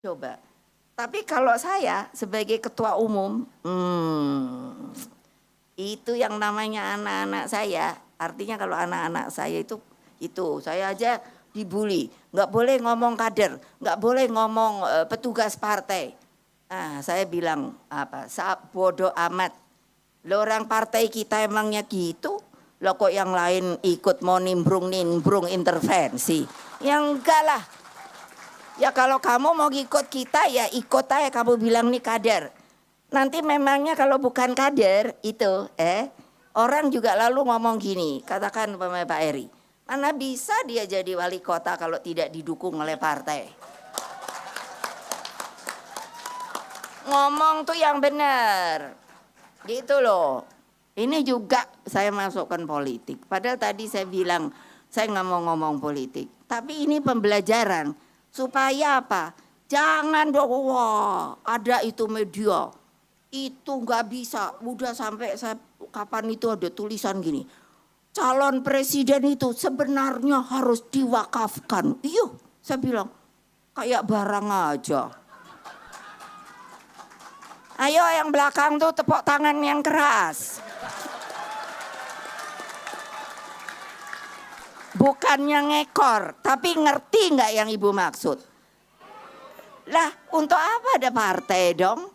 coba. Tapi kalau saya sebagai ketua umum, hmm, itu yang namanya anak-anak saya. Artinya kalau anak-anak saya itu itu saya aja dibully, nggak boleh ngomong kader, nggak boleh ngomong uh, petugas partai. Nah, saya bilang apa? saat Bodoh amat. Lo orang partai kita emangnya gitu? Lo kok yang lain ikut mau nimbrung-nimbrung intervensi? Yang enggak lah. Ya kalau kamu mau ikut kita ya ikut aja kamu bilang nih kader. Nanti memangnya kalau bukan kader itu eh orang juga lalu ngomong gini, katakan Bapak Pak Eri. Mana bisa dia jadi wali kota kalau tidak didukung oleh partai? Ngomong tuh yang benar. Gitu loh. Ini juga saya masukkan politik. Padahal tadi saya bilang saya nggak mau ngomong politik. Tapi ini pembelajaran Supaya apa? Jangan dong, wah ada itu media. Itu nggak bisa. Udah sampai saya, kapan itu ada tulisan gini. Calon presiden itu sebenarnya harus diwakafkan. Iya, saya bilang kayak barang aja. Ayo yang belakang tuh tepuk tangan yang keras. Bukannya ngekor, tapi ngerti nggak yang ibu maksud? Lah, untuk apa ada partai dong?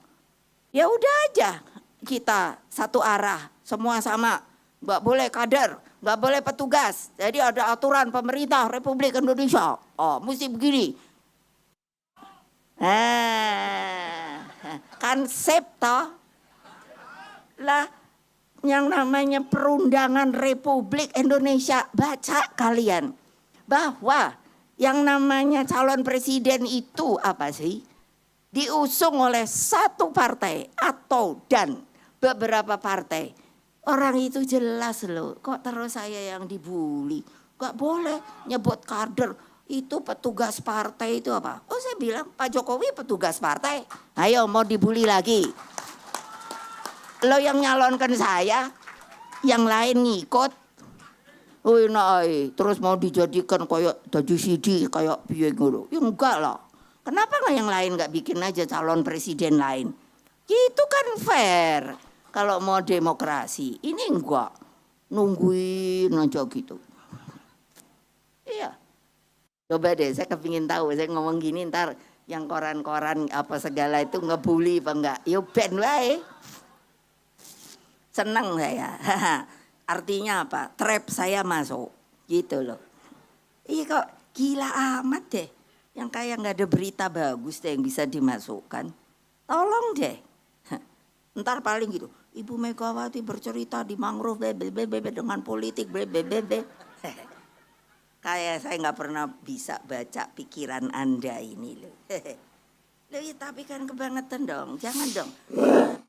Ya udah aja kita satu arah, semua sama. Gak boleh kader, gak boleh petugas. Jadi ada aturan pemerintah Republik Indonesia. Oh, mesti begini. Eh, kan sep toh. Lah, yang namanya perundangan Republik Indonesia baca kalian bahwa yang namanya calon presiden itu apa sih diusung oleh satu partai atau dan beberapa partai orang itu jelas loh kok terus saya yang dibully gak boleh nyebut kader itu petugas partai itu apa oh saya bilang Pak Jokowi petugas partai ayo mau dibully lagi Lo yang nyalonkan saya, yang lain ngikut. Wih, nah, terus mau dijadikan kayak daju sidi, kayak biaya guru, Ya enggak loh. Kenapa nggak yang lain enggak bikin aja calon presiden lain? Ya itu kan fair kalau mau demokrasi. Ini enggak nungguin aja gitu. Iya. Coba deh, saya kepingin tahu. Saya ngomong gini ntar yang koran-koran apa segala itu ngebully apa enggak. Yo ya ben wae senang saya. Artinya apa? Trap saya masuk. Gitu loh. Iya kok gila amat deh. Yang kayak nggak ada berita bagus deh yang bisa dimasukkan. Tolong deh. Ntar paling gitu. Ibu Megawati bercerita di mangrove bebe dengan politik bebe. Kayak saya nggak pernah bisa baca pikiran Anda ini loh. Loh, ya, tapi kan kebangetan dong. Jangan dong.